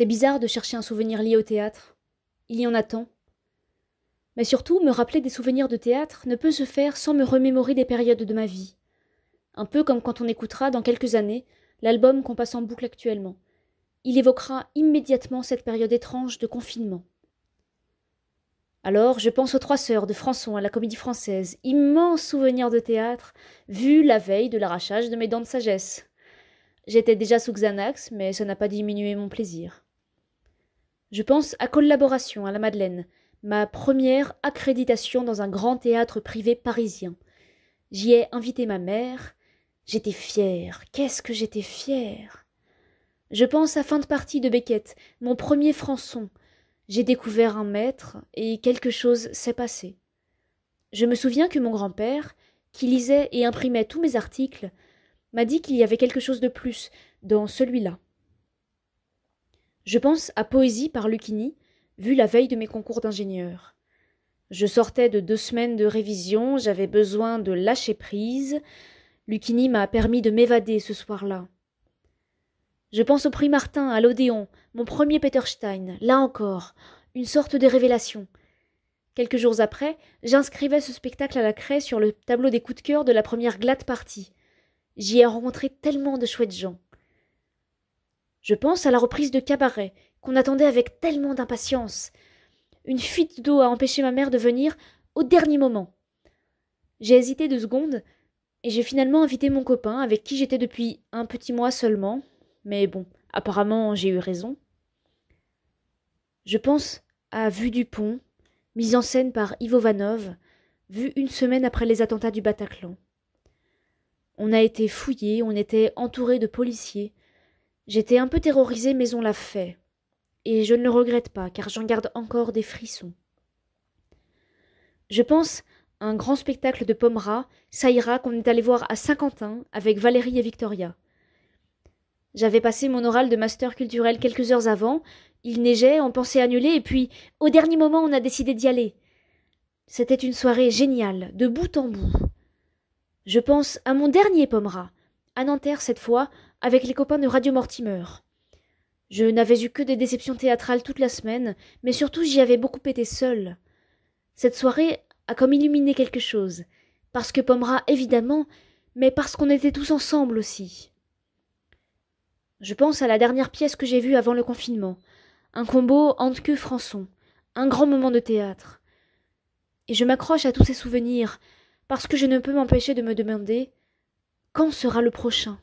C'est bizarre de chercher un souvenir lié au théâtre. Il y en a tant. Mais surtout, me rappeler des souvenirs de théâtre ne peut se faire sans me remémorer des périodes de ma vie. Un peu comme quand on écoutera, dans quelques années, l'album qu'on passe en boucle actuellement. Il évoquera immédiatement cette période étrange de confinement. Alors, je pense aux Trois Sœurs de Françon à la Comédie Française, immense souvenir de théâtre, vu la veille de l'arrachage de mes dents de sagesse. J'étais déjà sous Xanax, mais ça n'a pas diminué mon plaisir. Je pense à Collaboration à la Madeleine, ma première accréditation dans un grand théâtre privé parisien. J'y ai invité ma mère. J'étais fière. Qu'est-ce que j'étais fière Je pense à Fin de partie de Beckett, mon premier Françon. J'ai découvert un maître et quelque chose s'est passé. Je me souviens que mon grand-père, qui lisait et imprimait tous mes articles, m'a dit qu'il y avait quelque chose de plus dans celui-là. Je pense à Poésie par Lucini, vu la veille de mes concours d'ingénieur. Je sortais de deux semaines de révision, j'avais besoin de lâcher prise. Lucchini m'a permis de m'évader ce soir-là. Je pense au prix Martin, à l'Odéon, mon premier Peter Stein, là encore, une sorte de révélation. Quelques jours après, j'inscrivais ce spectacle à la craie sur le tableau des coups de cœur de la première glatte partie. J'y ai rencontré tellement de chouettes gens. Je pense à la reprise de cabaret, qu'on attendait avec tellement d'impatience. Une fuite d'eau a empêché ma mère de venir au dernier moment. J'ai hésité deux secondes, et j'ai finalement invité mon copain, avec qui j'étais depuis un petit mois seulement, mais bon, apparemment j'ai eu raison. Je pense à Vue du pont, mise en scène par Ivo Vanov, vue une semaine après les attentats du Bataclan. On a été fouillés, on était entouré de policiers, J'étais un peu terrorisée, mais on l'a fait. Et je ne le regrette pas, car j'en garde encore des frissons. Je pense à un grand spectacle de ça ira qu'on est allé voir à Saint-Quentin avec Valérie et Victoria. J'avais passé mon oral de master culturel quelques heures avant, il neigeait, on pensait annuler, et puis, au dernier moment, on a décidé d'y aller. C'était une soirée géniale, de bout en bout. Je pense à mon dernier Pomera, à Nanterre cette fois, avec les copains de Radio Mortimer. Je n'avais eu que des déceptions théâtrales toute la semaine, mais surtout j'y avais beaucoup été seule. Cette soirée a comme illuminé quelque chose, parce que Pomera, évidemment, mais parce qu'on était tous ensemble aussi. Je pense à la dernière pièce que j'ai vue avant le confinement, un combo que Françon, un grand moment de théâtre. Et je m'accroche à tous ces souvenirs, parce que je ne peux m'empêcher de me demander quand sera le prochain